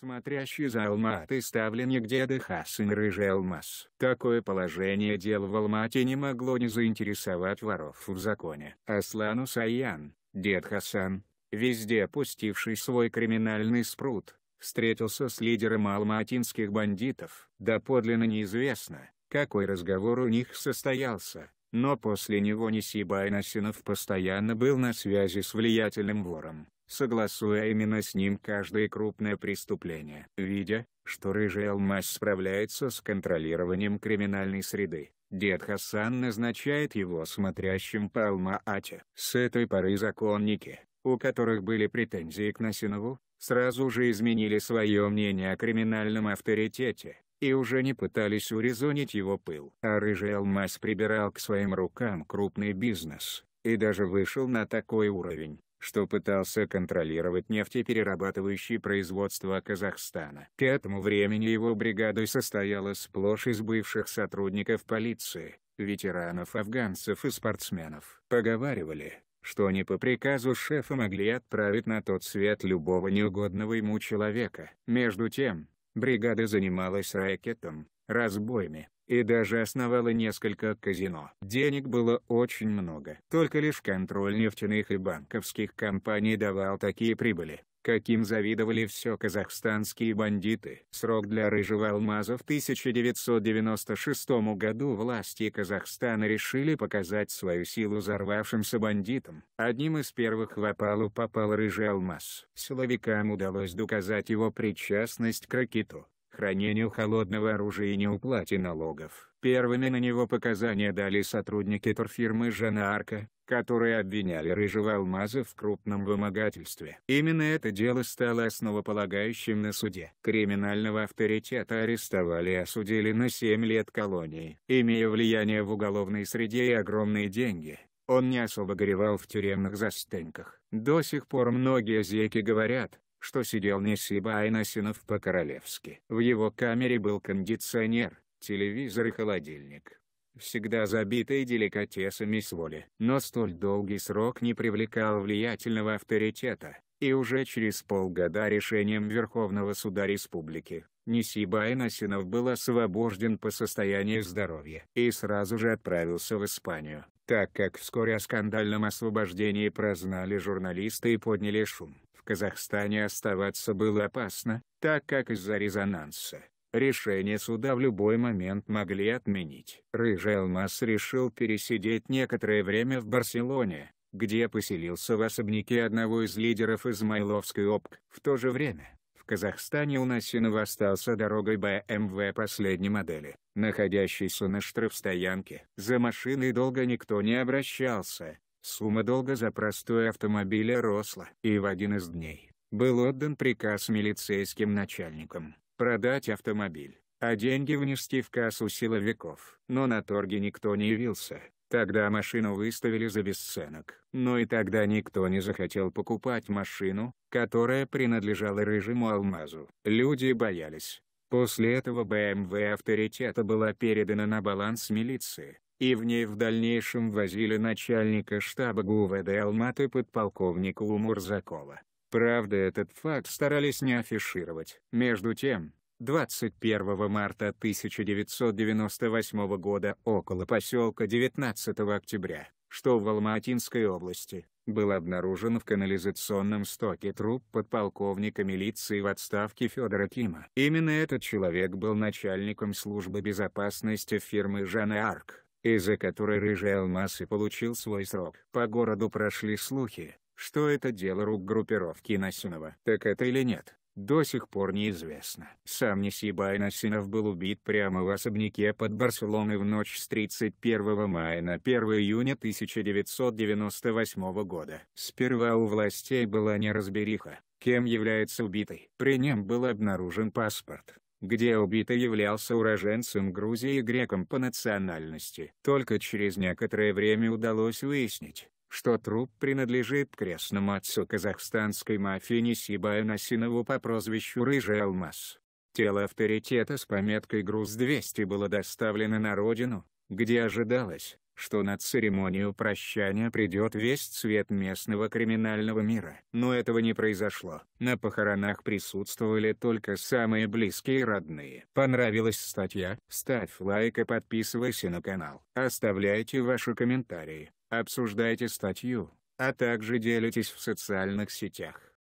Смотрящий за Алматой ставленник деда Хасан Рыжий Алмаз. Такое положение дел в Алмате не могло не заинтересовать воров в законе. Аслану Саян, дед Хасан, везде пустивший свой криминальный спрут, встретился с лидером алматинских бандитов. Доподлинно неизвестно, какой разговор у них состоялся, но после него Несиба Насинов постоянно был на связи с влиятельным вором согласуя именно с ним каждое крупное преступление. Видя, что рыжий алмаз справляется с контролированием криминальной среды, дед Хасан назначает его смотрящим по Алма-Ате. С этой поры законники, у которых были претензии к Насинову, сразу же изменили свое мнение о криминальном авторитете и уже не пытались урезонить его пыл. А рыжий алмаз прибирал к своим рукам крупный бизнес, и даже вышел на такой уровень, что пытался контролировать нефтеперерабатывающие производства Казахстана. К этому времени его бригадой состояла сплошь из бывших сотрудников полиции, ветеранов афганцев и спортсменов. Поговаривали, что они по приказу шефа могли отправить на тот свет любого неугодного ему человека. Между тем, Бригада занималась рэкетом, разбоями и даже основала несколько казино. Денег было очень много. Только лишь контроль нефтяных и банковских компаний давал такие прибыли каким завидовали все казахстанские бандиты. Срок для рыжего алмаза в 1996 году власти Казахстана решили показать свою силу взорвавшимся бандитам. Одним из первых в опалу попал рыжий алмаз. Силовикам удалось доказать его причастность к ракету хранению холодного оружия и неуплате налогов. Первыми на него показания дали сотрудники торфирмы Жанна Арка, которые обвиняли Рыжего Алмаза в крупном вымогательстве. Именно это дело стало основополагающим на суде. Криминального авторитета арестовали и осудили на 7 лет колонии. Имея влияние в уголовной среде и огромные деньги, он не особо горевал в тюремных застенках. До сих пор многие зеки говорят, что сидел не Сиба, а по-королевски. В его камере был кондиционер, телевизор и холодильник всегда забитой деликатесами с воли. Но столь долгий срок не привлекал влиятельного авторитета, и уже через полгода решением Верховного суда республики Несиба Иносинов был освобожден по состоянию здоровья и сразу же отправился в Испанию, так как вскоре о скандальном освобождении прознали журналисты и подняли шум. В Казахстане оставаться было опасно, так как из-за резонанса Решение суда в любой момент могли отменить. Рыжий Алмаз решил пересидеть некоторое время в Барселоне, где поселился в особняке одного из лидеров Измайловской ОПК. В то же время, в Казахстане у Насинова остался дорогой БМВ последней модели, находящейся на штрафстоянке. За машиной долго никто не обращался, сумма долга за простой автомобиль росла. И в один из дней, был отдан приказ милицейским начальникам продать автомобиль, а деньги внести в кассу силовиков. Но на торге никто не явился, Тогда машину выставили за бесценок. Но и тогда никто не захотел покупать машину, которая принадлежала рыжему алмазу. Люди боялись. После этого БМВ эм авторитета была передана на баланс милиции, и в ней в дальнейшем возили начальника штаба ГУВД Алматы подполковника Умурзакова. Правда, этот факт старались не афишировать. Между тем, 21 марта 1998 года около поселка 19 октября, что в Алматинской области, был обнаружен в канализационном стоке труп подполковника милиции в отставке Федора Кима. Именно этот человек был начальником службы безопасности фирмы «Жанна Арк», из-за которой Рыжий Алмаз и получил свой срок. По городу прошли слухи, что это дело рук группировки Насинова, так это или нет, до сих пор неизвестно. Сам Несибай Насинов был убит прямо в особняке под Барселоной в ночь с 31 мая на 1 июня 1998 года. Сперва у властей была неразбериха, кем является убитый. При нем был обнаружен паспорт, где убитый являлся уроженцем Грузии и греком по национальности. Только через некоторое время удалось выяснить, что труп принадлежит крестному отцу казахстанской мафии Несиба Насинову по прозвищу Рыжий Алмаз. Тело авторитета с пометкой «Груз-200» было доставлено на родину, где ожидалось, что на церемонию прощания придет весь цвет местного криминального мира. Но этого не произошло. На похоронах присутствовали только самые близкие и родные. Понравилась статья? Ставь лайк и подписывайся на канал. Оставляйте ваши комментарии обсуждайте статью, а также делитесь в социальных сетях.